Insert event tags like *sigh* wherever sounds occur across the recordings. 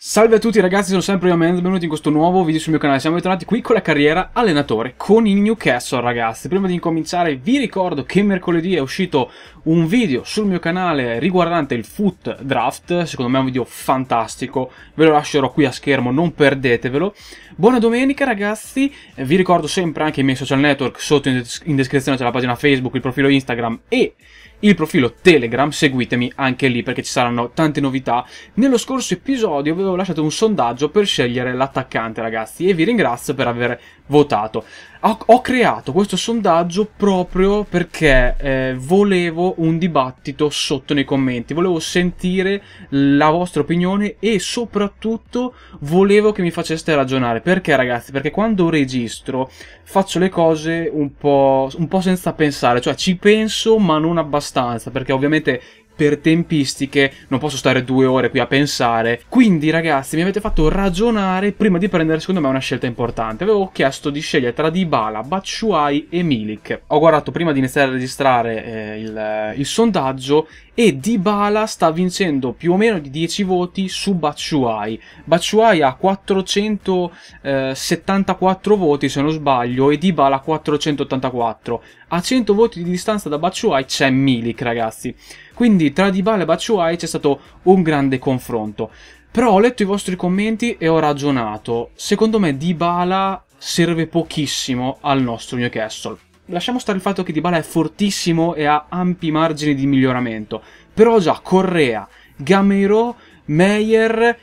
Salve a tutti ragazzi, sono sempre io Man, benvenuti in questo nuovo video sul mio canale, siamo ritornati qui con la carriera allenatore con il Newcastle ragazzi. Prima di incominciare vi ricordo che mercoledì è uscito un video sul mio canale riguardante il foot draft, secondo me è un video fantastico, ve lo lascerò qui a schermo, non perdetevelo. Buona domenica ragazzi, vi ricordo sempre anche i miei social network, sotto in descrizione c'è la pagina Facebook, il profilo Instagram e il profilo Telegram, seguitemi anche lì perché ci saranno tante novità. Nello scorso episodio avevo lasciato un sondaggio per scegliere l'attaccante ragazzi e vi ringrazio per aver votato ho, ho creato questo sondaggio proprio perché eh, volevo un dibattito sotto nei commenti, volevo sentire la vostra opinione e soprattutto volevo che mi faceste ragionare. Perché ragazzi? Perché quando registro faccio le cose un po', un po senza pensare, cioè ci penso ma non abbastanza, perché ovviamente per tempistiche non posso stare due ore qui a pensare. Quindi ragazzi mi avete fatto ragionare prima di prendere secondo me una scelta importante. Avevo chiesto di scegliere tra Dybala, Batshuayi e Milik. Ho guardato prima di iniziare a registrare eh, il, il sondaggio e Dybala sta vincendo più o meno di 10 voti su Batshuayi. Batshuayi ha 474 eh, voti se non sbaglio e Dybala 484. A 100 voti di distanza da Batshuayi c'è Milik ragazzi. Quindi tra Dybala e Batshuayi c'è stato un grande confronto. Però ho letto i vostri commenti e ho ragionato. Secondo me Dybala serve pochissimo al nostro Newcastle lasciamo stare il fatto che Dybala è fortissimo e ha ampi margini di miglioramento, però già Correa, Gamero, Meyer,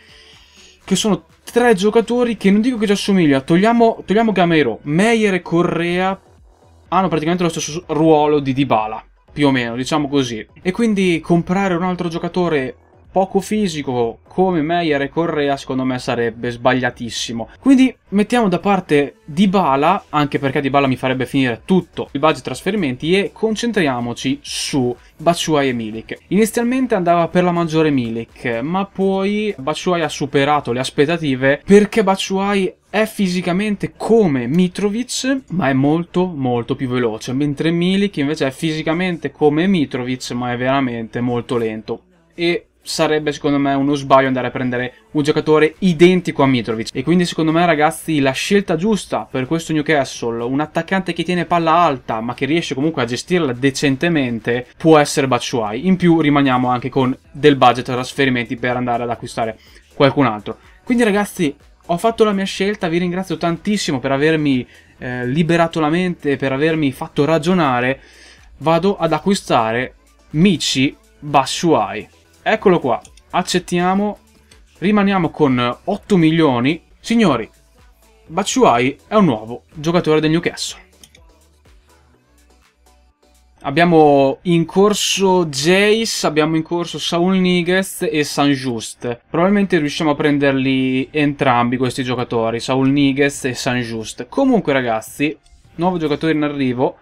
che sono tre giocatori che non dico che ci assomiglia, togliamo, togliamo Gamero, Meyer e Correa hanno praticamente lo stesso ruolo di Dybala, più o meno, diciamo così. E quindi comprare un altro giocatore poco fisico come Meyer e Correa secondo me sarebbe sbagliatissimo. Quindi mettiamo da parte Dybala, anche perché Dybala mi farebbe finire tutto il budget trasferimenti e concentriamoci su Baciuai e Milik. Inizialmente andava per la maggiore Milik, ma poi Baciuai ha superato le aspettative perché Baciuai è fisicamente come Mitrovic, ma è molto molto più veloce, mentre Milik invece è fisicamente come Mitrovic, ma è veramente molto lento. E sarebbe secondo me uno sbaglio andare a prendere un giocatore identico a Mitrovic e quindi secondo me ragazzi la scelta giusta per questo Newcastle un attaccante che tiene palla alta ma che riesce comunque a gestirla decentemente può essere Batshuayi in più rimaniamo anche con del budget a trasferimenti per andare ad acquistare qualcun altro quindi ragazzi ho fatto la mia scelta, vi ringrazio tantissimo per avermi eh, liberato la mente, per avermi fatto ragionare. Vado ad acquistare Michi Bashuai. Eccolo qua, accettiamo, rimaniamo con 8 milioni. Signori, Bacciuai è un nuovo giocatore del Newcastle. Abbiamo in corso Jace, abbiamo in corso Saul Niguez e San Just. Probabilmente riusciamo a prenderli entrambi questi giocatori, Saul Niguez e San Just. Comunque ragazzi, nuovo giocatore in arrivo.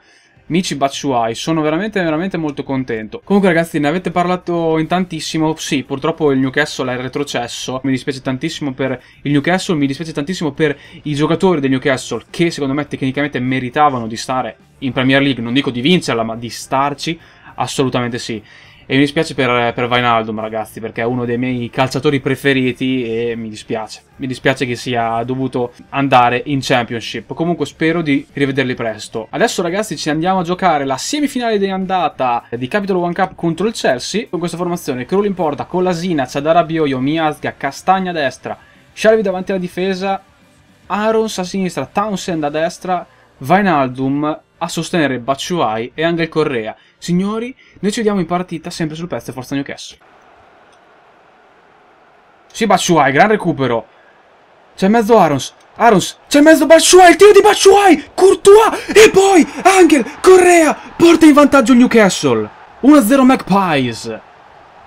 Michi Batsuai. Sono veramente, veramente molto contento. Comunque, ragazzi, ne avete parlato in tantissimo. Sì, purtroppo il Newcastle è retrocesso. Mi dispiace tantissimo per il Newcastle. Mi dispiace tantissimo per i giocatori del Newcastle, che secondo me tecnicamente meritavano di stare in Premier League. Non dico di vincerla, ma di starci. Assolutamente sì. E mi dispiace per, per Vainaldum, ragazzi, perché è uno dei miei calciatori preferiti e mi dispiace. Mi dispiace che sia dovuto andare in Championship. Comunque spero di rivederli presto. Adesso, ragazzi, ci andiamo a giocare la semifinale di andata di Capital One Cup contro il Chelsea. Con questa formazione, Krul in porta, l'Asina, Ciadara Bioio, Miazga, Castagna a destra, Sharvi davanti alla difesa, Arons a sinistra, Townsend a destra, Vinaldum a sostenere Batshuayi e Angel Correa. Signori, noi ci vediamo in partita sempre sul pezzo Forza Newcastle. Sì, Batshuayi, gran recupero. C'è mezzo Arons. Arons, c'è mezzo Batshuayi, il tiro di Batshuayi, Courtois e poi Angel Correa porta in vantaggio il Newcastle. 1-0 Magpies.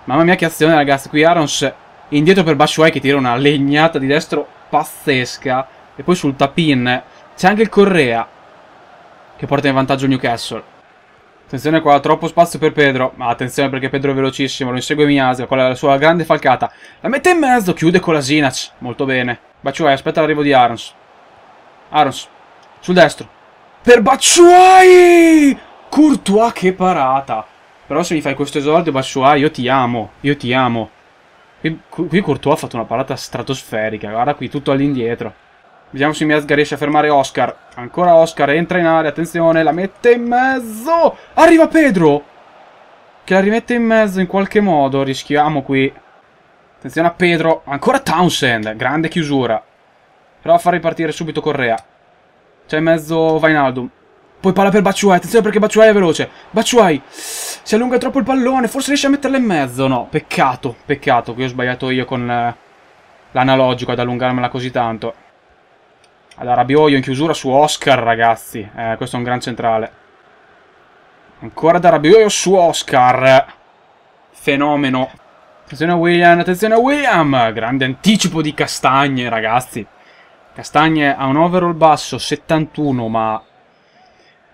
Mamma mia che azione ragazzi, qui Arons indietro per Batshuayi che tira una legnata di destro pazzesca e poi sul tapin c'è anche il Correa che porta in vantaggio Newcastle. Attenzione qua, troppo spazio per Pedro. Ma attenzione perché Pedro è velocissimo, lo insegue Miasia con la sua grande falcata. La mette in mezzo, chiude con la Sinac. Molto bene. Baciuai, aspetta l'arrivo di Arons. Arons, sul destro. Per Baciuai! Courtois che parata. Però se mi fai questo esordio Baciuai, io ti amo. Io ti amo. Qui, qui Courtois ha fatto una parata stratosferica. Guarda qui, tutto all'indietro. Vediamo se Miazga riesce a fermare Oscar. Ancora Oscar, entra in area, attenzione, la mette in mezzo. Arriva Pedro! Che la rimette in mezzo in qualche modo, rischiamo qui. Attenzione a Pedro, ancora Townsend, grande chiusura. Però fa ripartire subito Correa. C'è in mezzo Vainaldum. Poi palla per Bacciuai, attenzione perché Bacciuai è veloce. Bacciuai, si allunga troppo il pallone, forse riesce a metterla in mezzo. No, peccato, peccato, qui ho sbagliato io con eh, l'analogico ad allungarmela così tanto. Allora, Rabioio in chiusura su Oscar, ragazzi. Eh, questo è un gran centrale. Ancora da Rabioio su Oscar. Fenomeno. Attenzione a William, attenzione a William. Grande anticipo di Castagne, ragazzi. Castagne ha un overall basso, 71, ma...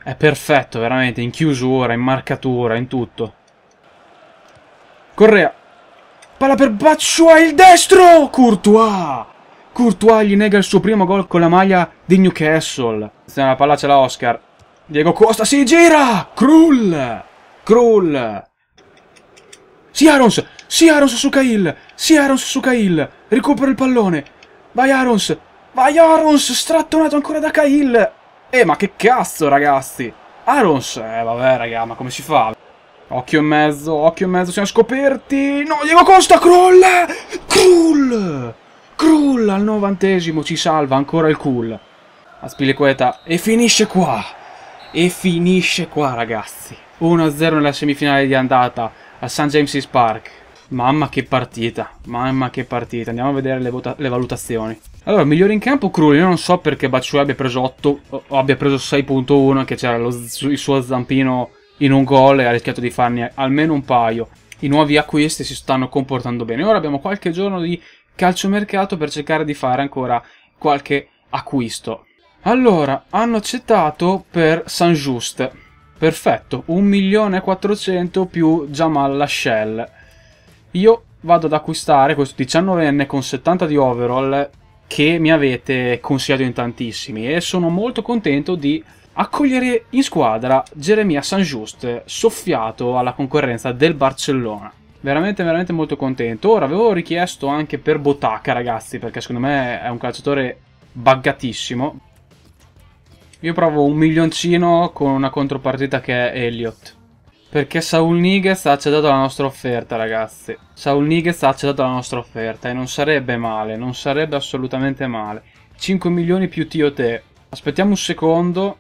È perfetto, veramente, in chiusura, in marcatura, in tutto. Correa. Palla per Baccio, il destro! Courtois! Courtois gli nega il suo primo gol con la maglia di Newcastle. Attenzione, la palla ce l'ha Oscar. Diego Costa si gira! Krull! Krull! Si Arons! Si Arons su Kail! Si Arons su Kail! Recupera il pallone! Vai, Arons! Vai, Arons! Strattonato ancora da Kail! Eh, ma che cazzo, ragazzi! Arons! Eh, vabbè, raga, ma come si fa? Occhio e mezzo, occhio e mezzo, siamo scoperti! No, Diego Costa, Krull! Krull! Krull al novantesimo ci salva ancora il Krull. A Spilequeta e finisce qua. E finisce qua ragazzi. 1-0 nella semifinale di andata a St. James's Park. Mamma che partita, mamma che partita. Andiamo a vedere le, le valutazioni. Allora, migliore in campo Krull. Io non so perché Baciu abbia preso 8 o abbia preso 6.1 che c'era il suo zampino in un gol e ha rischiato di farne almeno un paio. I nuovi acquisti si stanno comportando bene. Ora abbiamo qualche giorno di calciomercato per cercare di fare ancora qualche acquisto. Allora, hanno accettato per San Just. Perfetto, 1.400.000 più Jamal Lashell. Io vado ad acquistare questo 19enne con 70 di overall che mi avete consigliato in tantissimi e sono molto contento di accogliere in squadra Jeremia San Just, soffiato alla concorrenza del Barcellona veramente veramente molto contento. Ora avevo richiesto anche per Botacca ragazzi perché secondo me è un calciatore buggatissimo Io provo un milioncino con una contropartita che è Elliot. Perché Saul Niguez ha accettato la nostra offerta ragazzi. Saul Niguez ha accettato la nostra offerta e non sarebbe male, non sarebbe assolutamente male. 5 milioni più Tio te. Aspettiamo un secondo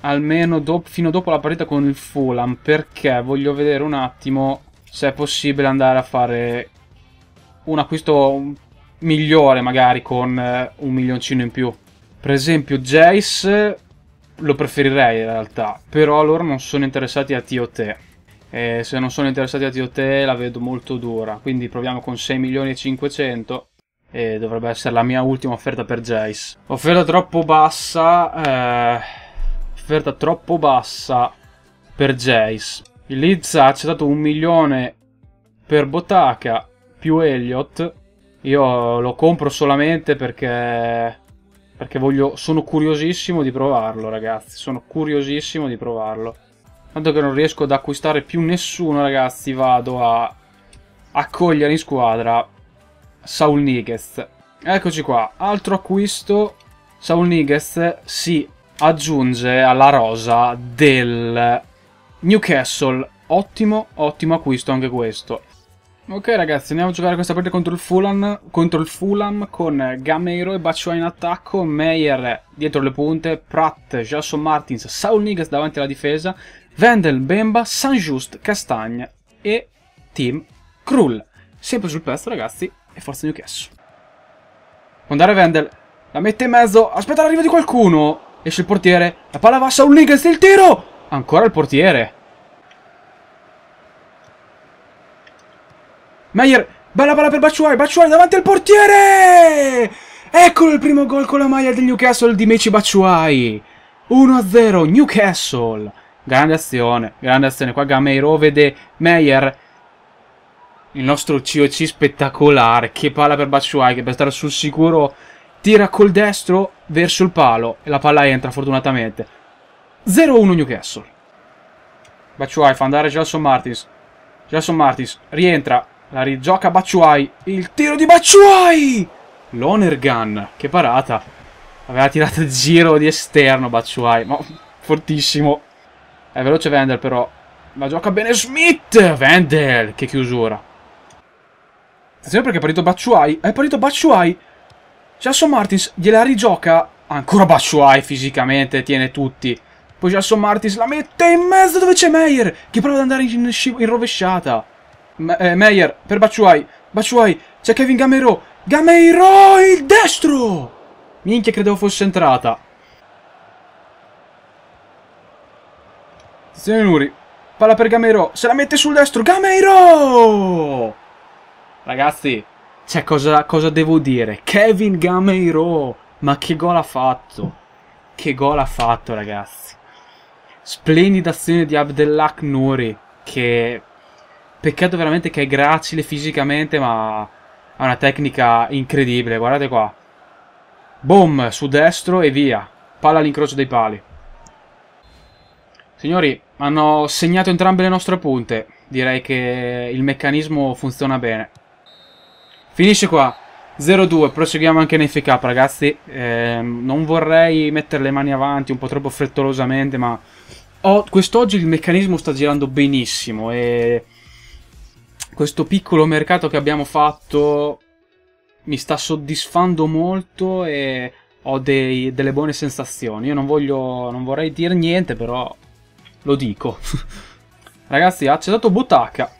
almeno do fino dopo la partita con il Fulham perché voglio vedere un attimo se è possibile andare a fare un acquisto migliore magari con eh, un milioncino in più. Per esempio Jace lo preferirei in realtà, però loro non sono interessati a TOT. E se non sono interessati a TOT la vedo molto dura, quindi proviamo con 6 milioni e 500 e dovrebbe essere la mia ultima offerta per Jace. Offerta troppo bassa, eh, offerta troppo bassa per Jace il Leeds ha accettato un milione per Botaka più Elliot. Io lo compro solamente perché, perché voglio, sono curiosissimo di provarlo, ragazzi. Sono curiosissimo di provarlo. Tanto che non riesco ad acquistare più nessuno, ragazzi, vado a accogliere in squadra Saul Niguez. Eccoci qua, altro acquisto. Saul Niguez si aggiunge alla rosa del Newcastle, ottimo, ottimo acquisto anche questo. Ok ragazzi, andiamo a giocare questa partita contro il Fulham, contro il Fulham con Gameiro e Baccio in attacco, Meyer dietro le punte, Pratt, Jason Martins, Saul Niggas davanti alla difesa, Vendel, Bemba, San Just, Castagna e Team Krull. Sempre sul pezzo ragazzi e forza Newcastle. Può andare Vendel, la mette in mezzo, aspetta l'arrivo di qualcuno, esce il portiere, la palla va a Saul Niggas, il tiro! Ancora il portiere. Meyer, bella palla per Bacciuai. Bacciuai davanti al portiere! Eccolo il primo gol con la maglia del Newcastle di Meci Bacciuai. 1-0 Newcastle. Grande azione, grande azione. Qua Gameiro vede Meyer. Il nostro COC spettacolare. Che palla per Bacciuai. che per stare sul sicuro tira col destro verso il palo. E la palla entra fortunatamente. 0-1 Newcastle. Bacciuai fa andare Gelson Martins. Gelson Martins rientra, la rigioca Bacciuai. Il tiro di Baciuai! L'Onergan, che parata. Aveva tirato il giro di esterno Bacciuai. ma fortissimo. È veloce Vendel però. La gioca bene Smith! Vendel, che chiusura. Attenzione perché è partito Bacciuai. È partito Bacciuai. Gelson Martins gliela rigioca. Ancora Bacciuai fisicamente, tiene tutti. Poi Jason Martis la mette in mezzo dove c'è Meyer, che prova ad andare in, in rovesciata. Me eh, Meyer per Baciuai. Baciuai, c'è Kevin Gamero. Gamero il destro! Minchia, credevo fosse entrata. Attenzione Nuri. Palla per Gamero. Se la mette sul destro. Gamero! Ragazzi, cioè cosa, cosa devo dire? Kevin Gamero! Ma che gol ha fatto? Che gol ha fatto, ragazzi! Splendida azione di Abdellak Nuri che peccato veramente che è gracile fisicamente, ma ha una tecnica incredibile. Guardate qua. Boom, su destro e via. Palla all'incrocio dei pali. Signori, hanno segnato entrambe le nostre punte. Direi che il meccanismo funziona bene. Finisce qua. 0-2, proseguiamo anche in FK ragazzi, eh, non vorrei mettere le mani avanti un po' troppo frettolosamente, ma quest'oggi il meccanismo sta girando benissimo e questo piccolo mercato che abbiamo fatto mi sta soddisfando molto e ho dei, delle buone sensazioni. Io non, voglio, non vorrei dire niente, però lo dico. *laughs* ragazzi, ha accettato Butaka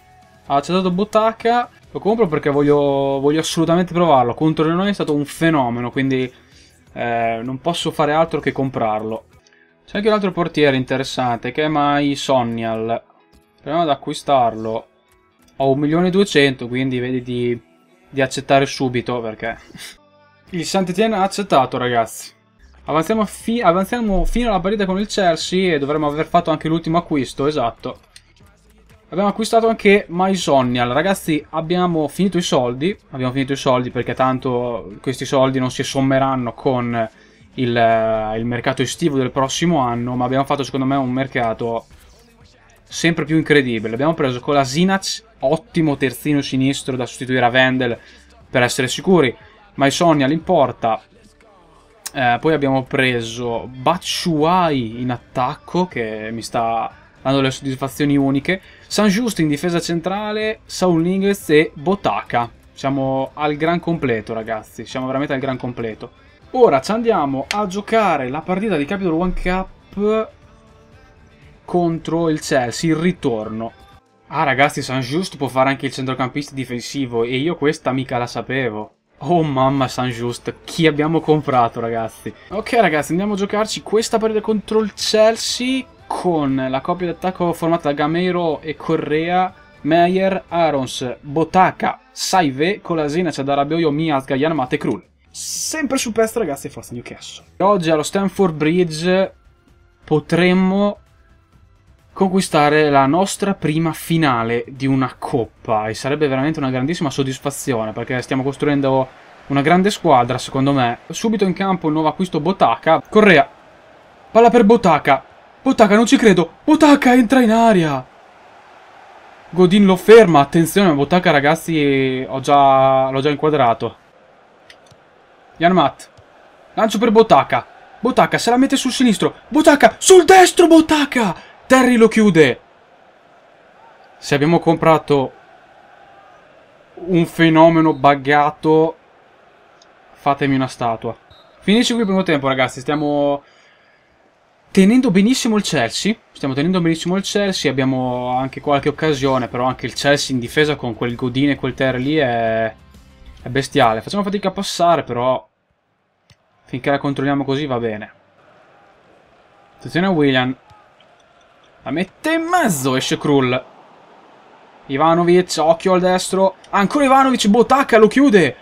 ha accettato Butaka lo compro perché voglio, voglio assolutamente provarlo. Contro di noi è stato un fenomeno, quindi eh, non posso fare altro che comprarlo. C'è anche un altro portiere interessante che è My Sonial. Proviamo ad acquistarlo. Ho 1.200.000, quindi vedi di, di accettare subito perché... *laughs* Il Saint-Étienne ha accettato, ragazzi. Avanziamo, fi avanziamo, fino alla partita con il Chelsea e dovremmo aver fatto anche l'ultimo acquisto, esatto. Abbiamo acquistato anche MySomnial, ragazzi abbiamo finito i soldi, abbiamo finito i soldi perché tanto questi soldi non si sommeranno con il, eh, il mercato estivo del prossimo anno, ma abbiamo fatto secondo me un mercato sempre più incredibile. Abbiamo preso con la Sinac, ottimo terzino sinistro da sostituire a Vendel per essere sicuri. Ma Sonia l'importa. Eh, poi abbiamo preso Batshuayi in attacco che mi sta dando le soddisfazioni uniche. San Giusto in difesa centrale, Saul Ingles e Botaka. Siamo al gran completo ragazzi, siamo veramente al gran completo. Ora ci andiamo a giocare la partita di Capitol One Cup contro il Chelsea, il ritorno. Ah ragazzi, San Giusto può fare anche il centrocampista difensivo e io questa mica la sapevo. Oh mamma San Just, chi abbiamo comprato ragazzi? Ok ragazzi, andiamo a giocarci questa partita contro il Chelsea con la coppia d'attacco formata da Gameiro e Correa, Meyer, Arons, Botaka, Saive, Colasina, Miaz, Gaian, Mate Krul. Sempre su Pest, ragazzi, forza Newcastle. Oggi allo Stanford Bridge potremmo conquistare la nostra prima finale di una coppa e sarebbe veramente una grandissima soddisfazione perché stiamo costruendo una grande squadra secondo me. Subito in campo il nuovo acquisto Botaka, Correa, palla per Botaka, Otaka, non ci credo! Otaka, entra in aria! Godin lo ferma, attenzione, Otaka ragazzi, l'ho già, già inquadrato. Yanmat, lancio per Botaka. Botaka se la mette sul sinistro. Botaka, sul destro Botaka! Terry lo chiude. Se abbiamo comprato un fenomeno buggato, fatemi una statua. Finisce qui il primo tempo ragazzi, stiamo tenendo benissimo il Chelsea, stiamo tenendo benissimo il Chelsea, abbiamo anche qualche occasione, però anche il Chelsea in difesa con quel Godin e quel Terry lì è, è bestiale. Facciamo fatica a passare, però finché la controlliamo così va bene. Attenzione a William. La mette in mezzo, esce Krull. Ivanovic, occhio al destro. Ancora Ivanovic, Botacca lo chiude.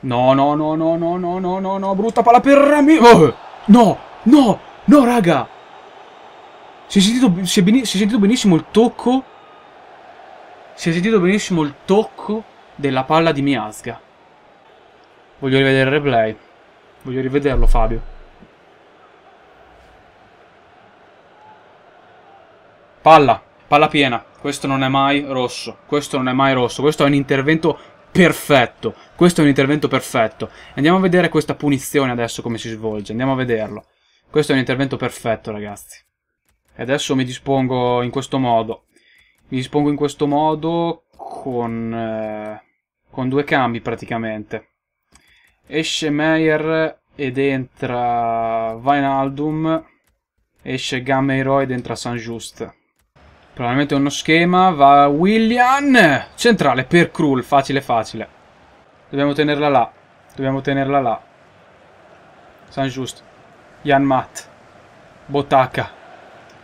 No, no, no, no, no, no, no, no, no, brutta palla per Rami... Oh, no, No! No, raga! Si è sentito, si è beni, si è sentito benissimo il tocco. Si è sentito benissimo il tocco della palla di Miasga. Voglio rivedere il replay. Voglio rivederlo, Fabio. Palla. Palla piena. Questo non è mai rosso. Questo non è mai rosso. Questo è un intervento perfetto. Questo è un intervento perfetto. Andiamo a vedere questa punizione adesso come si svolge. Andiamo a vederlo. Questo è un intervento perfetto, ragazzi. E adesso mi dispongo in questo modo. Mi dispongo in questo modo con, eh, con due cambi, praticamente. Esce Meyer ed entra Vinaldum. Esce Gamero ed entra San Just. Probabilmente uno schema. Va William! Centrale per Krull. Facile, facile. Dobbiamo tenerla là. Dobbiamo tenerla là. San Just. Matt. Botaka.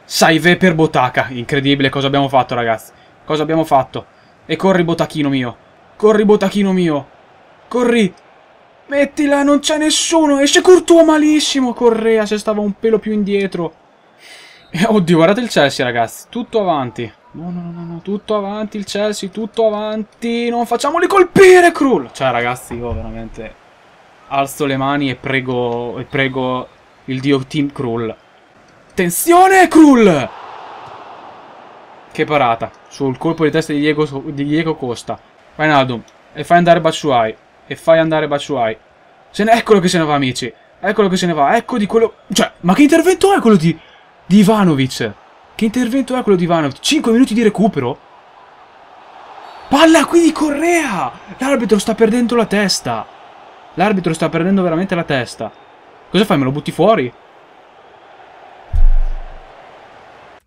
Saive per Botaka. Incredibile cosa abbiamo fatto, ragazzi. Cosa abbiamo fatto? E corri, Botachino mio. Corri, Botachino mio. Corri. Mettila, non c'è nessuno. Esce Courtois malissimo. Correa se stava un pelo più indietro. Eh, oddio, guardate il Chelsea, ragazzi. Tutto avanti. No, no, no, no, tutto avanti il Chelsea, tutto avanti. Non facciamoli colpire, Krull. Cioè, ragazzi, io veramente alzo le mani e prego, e prego il dio Team Krull. Attenzione Krull! Che parata. Sul colpo di testa di Diego, di Diego Costa. Vainaldum. E fai andare Bacciuai. E fai andare Bacciuai. Se ne... Eccolo che se ne va, amici. Eccolo che se ne va. Ecco di quello... Cioè, ma che intervento è quello di... Di Ivanovic? Che intervento è quello di Ivanovic? 5 minuti di recupero? Palla qui di Correa! L'arbitro sta perdendo la testa! L'arbitro sta perdendo veramente la testa. Cosa fai? Me lo butti fuori?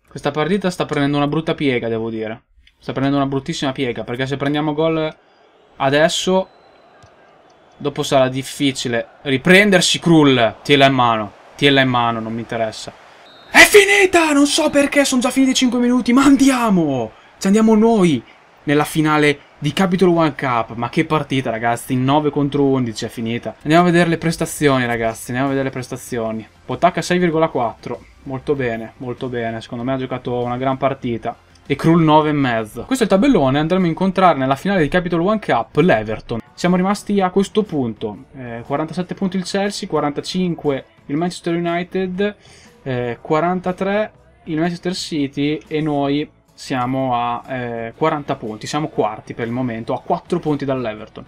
Questa partita sta prendendo una brutta piega, devo dire. Sta prendendo una bruttissima piega, perché se prendiamo gol adesso... Dopo sarà difficile riprendersi, Krull. Tiela in mano. Tiela in mano, non mi interessa. È finita! Non so perché, sono già finiti 5 minuti, ma andiamo! Ci andiamo noi nella finale di Capitol One Cup. Ma che partita, ragazzi! 9 contro 11 è finita. Andiamo a vedere le prestazioni, ragazzi. Andiamo a vedere le prestazioni. Potacca 6,4. Molto bene, molto bene. Secondo me ha giocato una gran partita e Krull 9,5. Questo è il tabellone, andremo a incontrare nella finale di Capitol One Cup l'Everton. Siamo rimasti a questo punto, eh, 47 punti il Chelsea, 45 il Manchester United, eh, 43 il Manchester City e noi siamo a eh, 40 punti, siamo quarti per il momento, a 4 punti dall'Everton.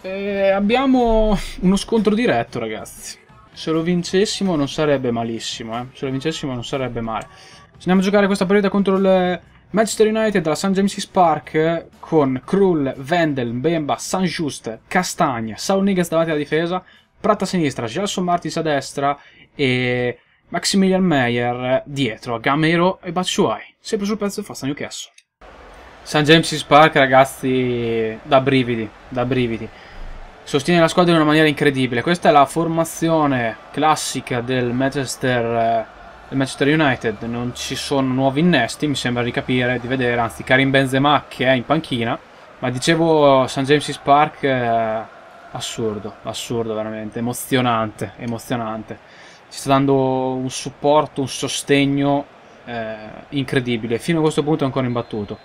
Eh, abbiamo uno scontro diretto, ragazzi. Se lo vincessimo non sarebbe malissimo, eh. se lo vincessimo non sarebbe male. Se andiamo a giocare questa partita contro il Manchester United alla St. James's Park con Krull, Vendel, Bemba, San Just, Castagna, Saul Niggas davanti alla difesa, Pratt a sinistra, Gelson Martins a destra e Maximilian Meyer dietro a Gamero e Batshuayi, sempre sul pezzo di Fast Newcastle. St. James's Park, ragazzi, da brividi, da brividi. Sostiene la squadra in una maniera incredibile. Questa è la formazione classica del Manchester, eh, del Manchester United. Non ci sono nuovi innesti, mi sembra di capire, di vedere. Anzi, Karim Benzema che è in panchina. Ma dicevo, St. James's Park, eh, assurdo, assurdo veramente, emozionante, emozionante ci sta dando un supporto, un sostegno eh, incredibile. Fino a questo punto è ancora imbattuto.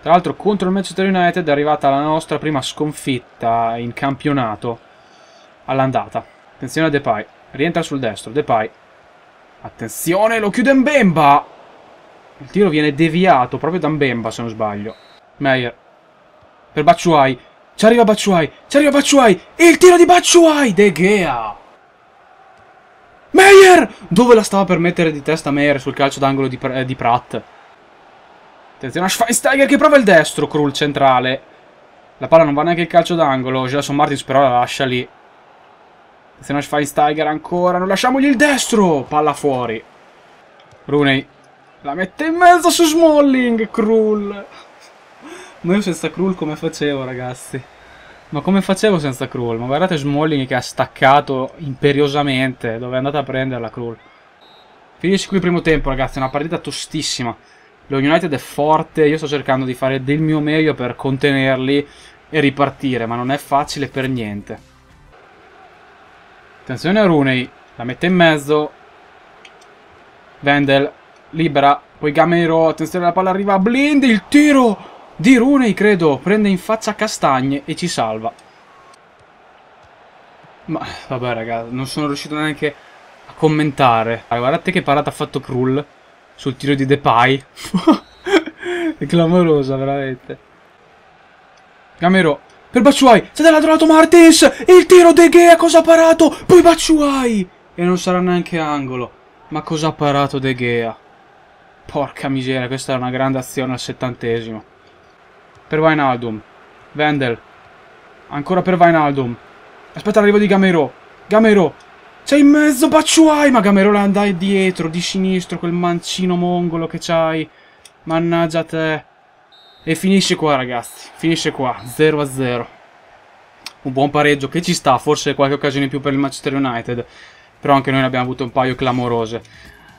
Tra l'altro contro il Manchester United è arrivata la nostra prima sconfitta in campionato all'andata. Attenzione a Depay, rientra sul destro, Depay. Attenzione, lo chiude Mbemba! Il tiro viene deviato proprio da Mbemba se non sbaglio. Meyer. Per Bacciuai. Ci arriva Bacciuai, ci arriva Baciuai! Il tiro di Bacciuai! De Gea! Meyer! Dove la stava per mettere di testa Meyer sul calcio d'angolo di, eh, di, Pratt? Attenzione a Schweinsteiger che prova il destro, Krull centrale. La palla non va neanche il calcio d'angolo, Gerson Martins però la lascia lì. Attenzione a Schweinsteiger ancora, non lasciamogli il destro! Palla fuori. Rooney la mette in mezzo su Smalling, Krull. Ma io senza Krull come facevo ragazzi? Ma come facevo senza Krull? Ma guardate Smalling che ha staccato imperiosamente. Dove è andata a prenderla Krull? Finisce qui il primo tempo, ragazzi. È una partita tostissima. Lo United è forte. Io sto cercando di fare del mio meglio per contenerli e ripartire. Ma non è facile per niente. Attenzione a Rooney. La mette in mezzo. Vendel. Libera. Poi Gamero. Attenzione la palla arriva. Blind. Il tiro. Di Runei credo prende in faccia Castagne e ci salva. Ma vabbè raga, non sono riuscito neanche a commentare. Ah, guardate che parata ha fatto Krull sul tiro di Depay. *laughs* È clamorosa veramente. Camero per Baciuai, c'è dall'altro lato Martins, il tiro De Gea cosa ha parato, poi Baciuai! E non sarà neanche angolo, ma cosa ha parato De Gea? Porca miseria, questa è una grande azione al settantesimo. Per Wijnaldum. Vendel. Ancora per Wijnaldum. Aspetta l'arrivo di Gamero. Gamero. C'è in mezzo Bacciuai. Ma Gamero è andato dietro, di sinistro, quel mancino mongolo che c'hai. Mannaggia te. E finisce qua ragazzi. Finisce qua. 0 a 0. Un buon pareggio che ci sta. Forse qualche occasione in più per il Manchester United. Però anche noi ne abbiamo avuto un paio clamorose.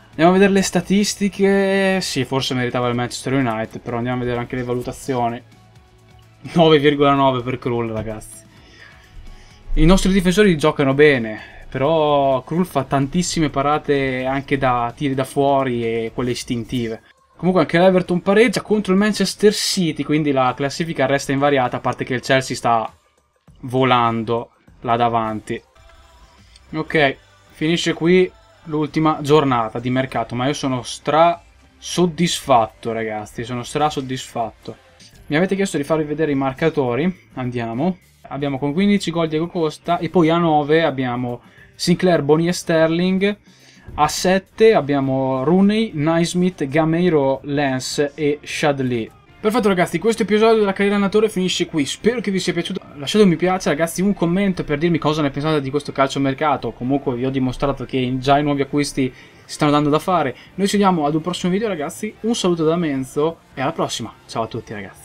Andiamo a vedere le statistiche. Sì, forse meritava il Manchester United. Però andiamo a vedere anche le valutazioni. 9,9 per Krull, ragazzi. I nostri difensori giocano bene, però Krull fa tantissime parate anche da tiri da fuori e quelle istintive. Comunque anche l'Everton pareggia contro il Manchester City, quindi la classifica resta invariata, a parte che il Chelsea sta volando là davanti. Ok, finisce qui l'ultima giornata di mercato, ma io sono stra soddisfatto ragazzi, sono stra soddisfatto. Mi avete chiesto di farvi vedere i marcatori, andiamo. Abbiamo con 15 gol Diego Costa e poi a 9 abbiamo Sinclair, Boni e Sterling. A 7 abbiamo Rooney, Naismith, Gameiro, Lance e Shadley. Perfetto ragazzi, questo episodio della carriera allenatore finisce qui, spero che vi sia piaciuto, lasciate un mi piace ragazzi, un commento per dirmi cosa ne pensate di questo calciomercato, comunque vi ho dimostrato che già i nuovi acquisti si stanno dando da fare, noi ci vediamo ad un prossimo video ragazzi, un saluto da Menzo e alla prossima, ciao a tutti ragazzi.